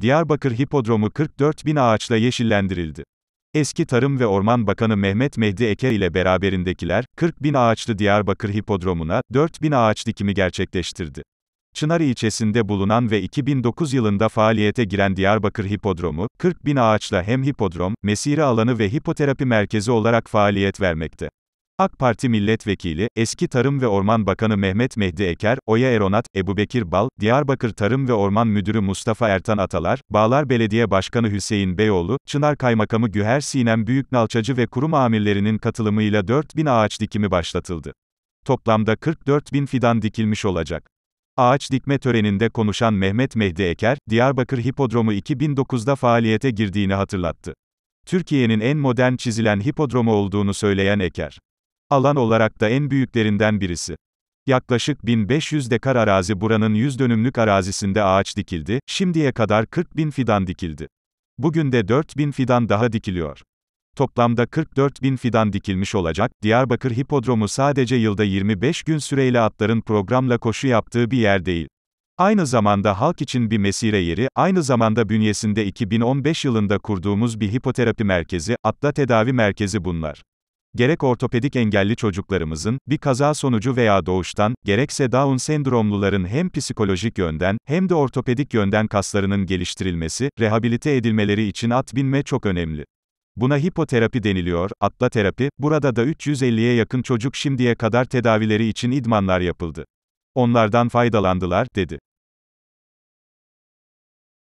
Diyarbakır Hipodromu 44 bin ağaçla yeşillendirildi. Eski Tarım ve Orman Bakanı Mehmet Mehdi Eker ile beraberindekiler, 40 bin ağaçlı Diyarbakır Hipodromu'na 4 bin ağaç dikimi gerçekleştirdi. Çınar ilçesinde bulunan ve 2009 yılında faaliyete giren Diyarbakır Hipodromu, 40 bin ağaçla hem hipodrom, mesire alanı ve hipoterapi merkezi olarak faaliyet vermekte. AK Parti Milletvekili, eski Tarım ve Orman Bakanı Mehmet Mehdi Eker, Oya Eronat, Ebu Bekir Bal, Diyarbakır Tarım ve Orman Müdürü Mustafa Ertan Atalar, Bağlar Belediye Başkanı Hüseyin Beyoğlu, Çınar Kaymakamı Güher Sinem Büyüknalçacı ve kurum amirlerinin katılımıyla 4 bin ağaç dikimi başlatıldı. Toplamda 44 bin fidan dikilmiş olacak. Ağaç dikme töreninde konuşan Mehmet Mehdi Eker, Diyarbakır Hipodromu 2009'da faaliyete girdiğini hatırlattı. Türkiye'nin en modern çizilen hipodromu olduğunu söyleyen Eker, Alan olarak da en büyüklerinden birisi. Yaklaşık 1500 dekar arazi buranın 100 dönümlük arazisinde ağaç dikildi, şimdiye kadar 40 bin fidan dikildi. Bugün de 4 bin fidan daha dikiliyor. Toplamda 44 bin fidan dikilmiş olacak, Diyarbakır Hipodromu sadece yılda 25 gün süreyle atların programla koşu yaptığı bir yer değil. Aynı zamanda halk için bir mesire yeri, aynı zamanda bünyesinde 2015 yılında kurduğumuz bir hipoterapi merkezi, atla tedavi merkezi bunlar. Gerek ortopedik engelli çocuklarımızın, bir kaza sonucu veya doğuştan, gerekse Down sendromluların hem psikolojik yönden, hem de ortopedik yönden kaslarının geliştirilmesi, rehabilite edilmeleri için at binme çok önemli. Buna hipoterapi deniliyor, atla terapi, burada da 350'ye yakın çocuk şimdiye kadar tedavileri için idmanlar yapıldı. Onlardan faydalandılar, dedi.